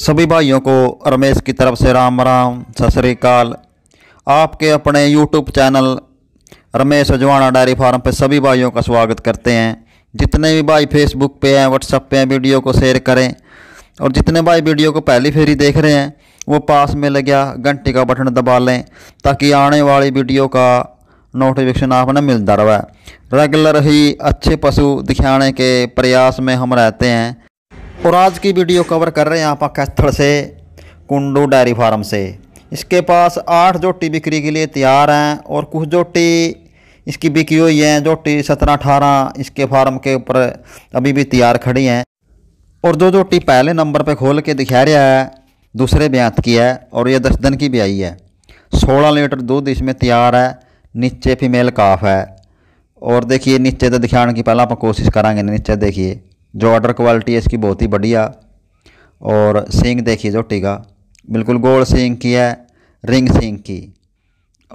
सभी भाइयों को रमेश की तरफ से राम राम सत श्रीकाल आपके अपने YouTube channel Ramesh Ajwana dairy farm पर सभी भाइयों का स्वागत करते हैं जितने भी भाई फेसबुक पे हैं व्हाट्सएप पे हैं वीडियो को शेयर करें और जितने भाई वीडियो को पहली फेरी देख रहे हैं वो पास में लग गया घंटे का बटन दबा लें ताकि आने वाली वीडियो का नोटिफिकेशन आपने मिलता रहा रेगुलर ही अच्छे पशु दिखाने के प्रयास में हम रहते हैं और आज की वीडियो कवर कर रहे हैं आप अकस्थल से कुंडू डेयरी फार्म से इसके पास आठ जोटी बिक्री के लिए तैयार हैं और कुछ जोटी इसकी बिकी हुई हैं जोटी सत्रह अठारह इसके फार्म के ऊपर अभी भी तैयार खड़ी हैं और जो जोटी पहले नंबर पे खोल के दिखा रहा है दूसरे ब्यांत की है और ये दस दिन की भी आई है सोलह लीटर दूध इसमें तैयार है नीचे फीमेल काफ है और देखिए नीचे तो दिखाने की पहला आप कोशिश करेंगे नीचे देखिए जो ऑर्डर क्वालिटी है इसकी बहुत ही बढ़िया और सींग देखिए जो टीका बिल्कुल गोल सींग की है रिंग सींग की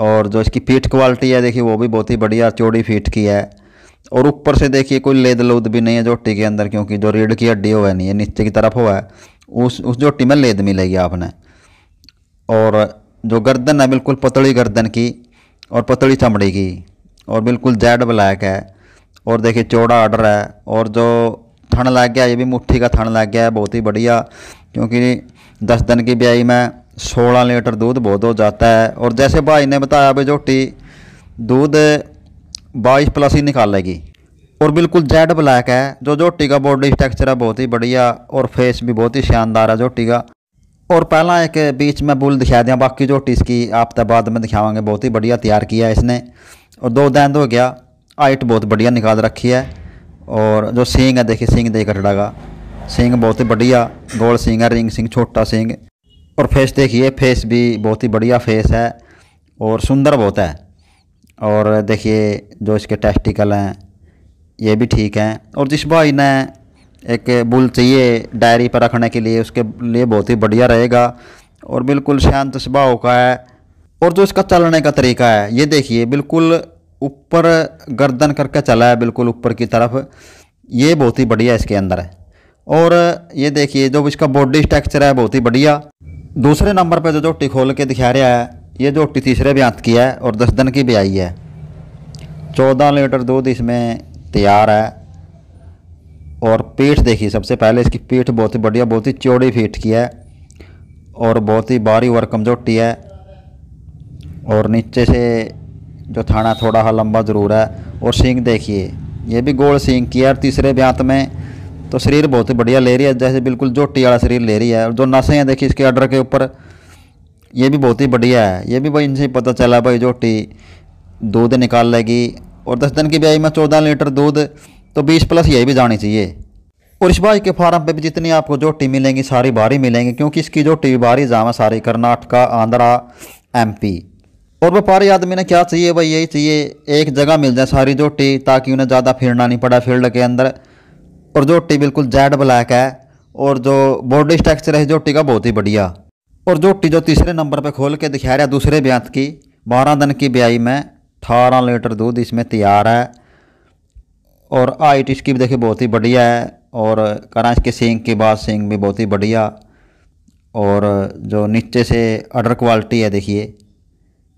और जो इसकी फीट क्वालिटी है देखिए वो भी बहुत ही बढ़िया चौड़ी फीट की है और ऊपर से देखिए कोई लेद लूद भी नहीं है जोटी के अंदर क्योंकि जो रीढ़ की हड्डी हुआ नहीं है नीचे की तरफ हुआ है उस उस जोटी में लेद मिलेगी आपने और जो गर्दन है बिल्कुल पतली गर्दन की और पतली चमड़ी की और बिल्कुल जेड ब्लैक है और देखिए चौड़ा आर्डर है और जो थन लग गया ये भी मुट्ठी का थन लग गया है बहुत ही बढ़िया क्योंकि दस दिन की ब्याई में सोलह लीटर दूध बहुत हो जाता है और जैसे भाई ने बताया भाई झोटी दूध बाईस प्लस ही निकालेगी और बिल्कुल जेड ब्लैक है जो झोटी का बॉडी स्ट्रक्चर है बहुत ही बढ़िया और फेस भी बहुत ही शानदार है झोटी का और पहला एक बीच में बुल दिखा दिया बाकी झोटी इसकी आप तो बाद में दिखावांगे बहुत ही बढ़िया तैयार किया है इसने और दो दैन हो गया हाइट बहुत बढ़िया निकाल रखी है और जो सींग है देखिए सींग देख कटड़ा का सींग बहुत ही बढ़िया गोल सींग है रिंग सिंग छोटा सींग और फेस देखिए फेस भी बहुत ही बढ़िया फेस है और सुंदर बहुत है और देखिए जो इसके टेस्टिकल हैं ये भी ठीक हैं और जिस भाई ने एक बुल चाहिए डायरी पर रखने के लिए उसके लिए बहुत ही बढ़िया रहेगा और बिल्कुल शांत स्वभाव का है और जो इसका चलने का तरीका है ये देखिए बिल्कुल ऊपर गर्दन करके चला है बिल्कुल ऊपर की तरफ ये बहुत ही बढ़िया इसके अंदर है और ये देखिए जो इसका बॉडी स्ट्रक्चर है बहुत ही बढ़िया दूसरे नंबर पर जो झोटी खोल के दिखा रहा है ये झोटी तीसरे ब्यांत की है और दस दिन की भी आई है चौदह लीटर दूध इसमें तैयार है और पीठ देखिए सबसे पहले इसकी पीठ बहुत ही बढ़िया बहुत ही चौड़ी पीठ की है और बहुत ही भारी और कमजोटी है और नीचे से जो थाना थोड़ा सा लंबा ज़रूर है और सींग देखिए ये भी गोल सींग की है और तीसरे ब्यांत में तो शरीर बहुत ही बढ़िया ले रही है जैसे बिल्कुल जोटी वाला शरीर ले रही है और जो नसें हैं देखिए इसके अडर के ऊपर ये भी बहुत ही बढ़िया है ये भी भाई इनसे पता चला भाई जोटी दूध निकाल लेगी और दस दिन की ब्याई में चौदह लीटर दूध तो बीस प्लस यही भी जानी चाहिए और इस बाज के फार्म पे भी जितनी आपको जोटी मिलेंगी सारी बारी मिलेंगी क्योंकि इसकी जोटी बारी जाम है सारी कर्नाटका आंध्रा एमपी और व्यापारी आदमी ने क्या चाहिए भाई यही चाहिए एक जगह मिल जाए सारी जोटी ताकि उन्हें ज़्यादा फिरना नहीं पड़ा फील्ड के अंदर और जोटी बिल्कुल जेड ब्लैक है और जो बॉडी स्ट्रक्चर है जोटी का बहुत ही बढ़िया और जोटी जो तीसरे नंबर पर खोल के दिखा रहा है दूसरे ब्यांत की बारह दिन की ब्याई में अठारह लीटर दूध इसमें तैयार है और हाइट इसकी भी देखिए बहुत ही बढ़िया है और करा इसके सींग की बात सींग भी बहुत ही बढ़िया और जो नीचे से अडर क्वालिटी है देखिए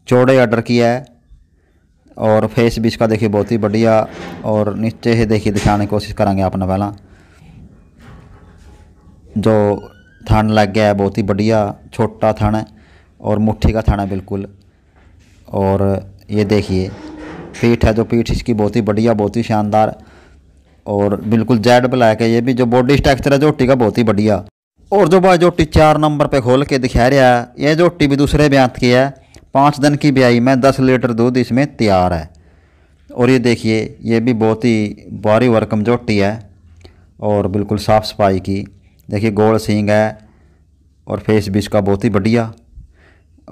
चौड़े ऑर्डर किया है और फेस भी इसका देखिए बहुत ही बढ़िया और नीचे ही देखिए दिखाने की कोशिश करेंगे आपने पहला जो थान लग गया है बहुत ही बढ़िया छोटा थान है और मुट्ठी का थान है बिल्कुल और ये देखिए पीठ है जो पीठ इसकी बहुत ही बढ़िया बहुत ही शानदार और बिल्कुल जेड ब्लैक है ये भी जो बॉडी स्ट्रक्चर है जोटी का बहुत ही बढ़िया और जो भाई जोटी चार नंबर पे खोल के दिखा रहा है ये जोटी भी दूसरे ब्यांत की है पाँच दिन की ब्याई में दस लीटर दूध इसमें तैयार है और ये देखिए ये भी बहुत ही भारी और जोटी है और बिल्कुल साफ़ सफाई की देखिए गोल सींग है और फेस भी इसका बहुत ही बढ़िया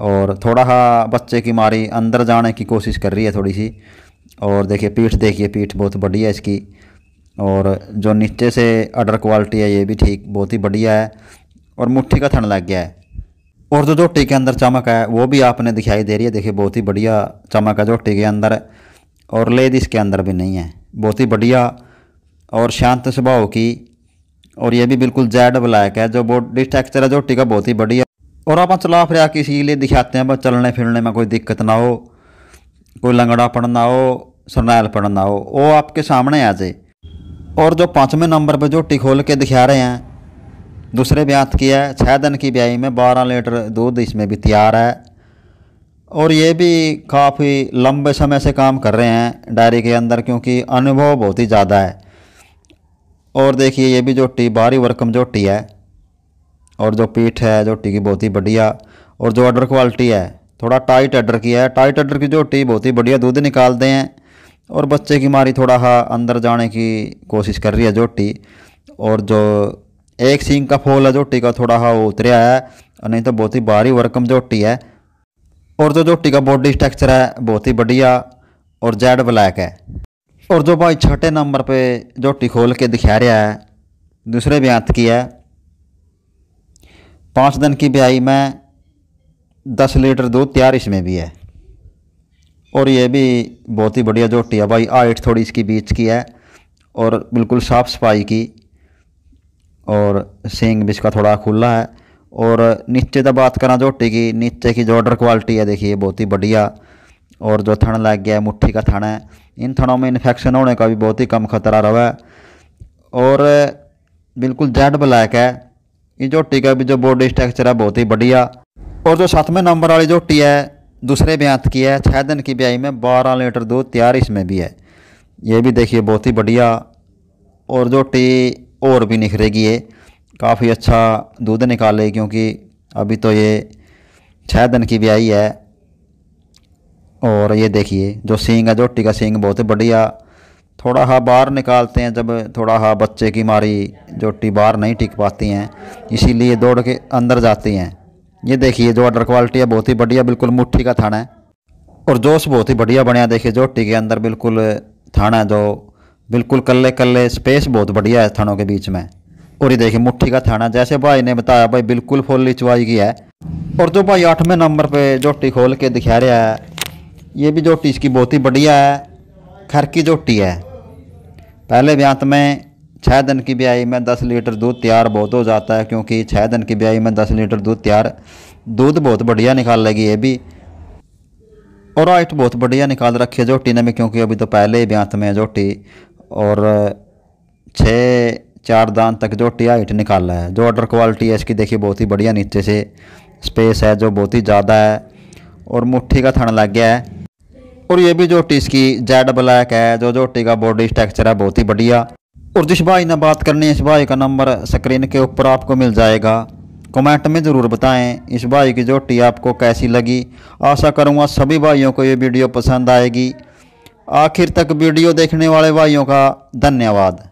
और थोड़ा सा बच्चे की मारी अंदर जाने की कोशिश कर रही है थोड़ी सी और देखिए पीठ देखिए पीठ बहुत बढ़िया इसकी और जो नीचे से अडर क्वालिटी है ये भी ठीक बहुत ही बढ़िया है और मुट्ठी का थन लग गया है और जो झोटी के अंदर चमक है वो भी आपने दिखाई दे रही है देखिए बहुत ही बढ़िया चमक है झोटी के अंदर और लेडीज के अंदर भी नहीं है बहुत ही बढ़िया और शांत स्वभाव की और ये भी बिल्कुल जेड ब्लैक है जो बॉडी टेक्चर है झोटी का बहुत ही बढ़िया और आप चला फिर के इसीलिए दिखाते हैं बस चलने फिरने में कोई दिक्कत ना हो कोई पड़ ना हो पड़ ना हो वो आपके सामने आ जाए और जो पाँचवें नंबर पर झोटी खोल के दिखा रहे हैं दूसरे ब्यात की है छः दिन की ब्याई में बारह लीटर दूध इसमें भी तैयार है और ये भी काफ़ी लंबे समय से काम कर रहे हैं डायरी के अंदर क्योंकि अनुभव बहुत ही ज़्यादा है और देखिए ये भी जोटी बाहरी वर्कम जोटी है और जो पीठ है टी की बहुत ही बढ़िया और जो अडर क्वालिटी है थोड़ा टाइट अडर की है टाइट अडर की टी बहुत ही बढ़िया दूध निकालते हैं और बच्चे की मारी थोड़ा हा अंदर जाने की कोशिश कर रही है जोटी और जो एक सींग का फोल है जोटी का थोड़ा हा उतरिया है और नहीं तो बहुत ही भारी वर्कम जोटी है और जो झोटी का बॉडी स्ट्रक्चर है बहुत ही बढ़िया और जेड ब्लैक है और जो भाई छठे नंबर पे झोटी खोल के दिखा रहा है दूसरे ब्यांत की है पाँच दिन की ब्याई में दस लीटर दूध तैयार इसमें भी है और ये भी बहुत ही बढ़िया झोटी है भाई हाइट थोड़ी इसकी बीच की है और बिल्कुल साफ़ सफाई की और सींग भी इसका थोड़ा खुला है और नीचे तो बात करा झोटी की नीचे की जो ऑर्डर क्वालिटी है देखिए बहुत ही बढ़िया और जो थन लग गया है मुट्ठी का थन है इन थनों में इन्फेक्शन होने का भी बहुत ही कम खतरा रहा है और बिल्कुल जेड ब्लैक है ये झोटी का भी जो बॉडी स्ट्रक्चर है बहुत ही बढ़िया और जो सातवें नंबर वाली झोटी है दूसरे ब्यांत की है छः दिन की ब्याई में बारह लीटर दूध तैयार इसमें भी है ये भी देखिए बहुत ही बढ़िया और झोटी और भी निखरेगी ये काफ़ी अच्छा दूध निकाले क्योंकि अभी तो ये छः दिन की ब्याई है और ये देखिए जो सींग है जोटी का सींग बहुत ही बढ़िया थोड़ा हा बाहर निकालते हैं जब थोड़ा हा बच्चे की मारी जोटी बाहर नहीं टिक पाती हैं इसीलिए दौड़ के अंदर जाती हैं ये देखिए जो अडर क्वालिटी है बहुत ही बढ़िया बिल्कुल मुट्ठी का थाना है और जोश बहुत ही बढ़िया बने देखिए जोटी के अंदर बिल्कुल थाना है जो बिल्कुल कल्ले कल्ले स्पेस बहुत बढ़िया है थानों के बीच में और ये देखिए मुट्ठी का थाना जैसे भाई ने बताया भाई बिल्कुल फुल चुवाई की है और जो भाई आठवें नंबर पे जोटी खोल के दिखा रहा है ये भी जोटी इसकी बहुत ही बढ़िया है खर की जोटी है पहले ब्यांत में छः दिन की ब्याई में दस लीटर दूध तैयार बहुत हो जाता है क्योंकि छः दिन की ब्याई में दस लीटर दूध तैयार दूध बहुत बढ़िया निकाल लेगी ये भी और आइट बहुत बढ़िया निकाल रखी है जोटी ने भी क्योंकि अभी तो पहले ही ब्यांत में जोटी और छः चार दान तक जो टी हाइट निकाला है जो ऑर्डर क्वालिटी है इसकी देखिए बहुत ही बढ़िया नीचे से स्पेस है जो बहुत ही ज़्यादा है और मुट्ठी का थन लग गया है और ये भी जो टी इसकी जेड ब्लैक है जो जो टी का बॉडी स्ट्रक्चर है बहुत ही बढ़िया और जिस भाई ने बात करनी है इस भाई का नंबर स्क्रीन के ऊपर आपको मिल जाएगा कमेंट में ज़रूर बताएं इस भाई की जो टी आपको कैसी लगी आशा करूँगा सभी भाइयों को ये वीडियो पसंद आएगी आखिर तक वीडियो देखने वाले भाइयों का धन्यवाद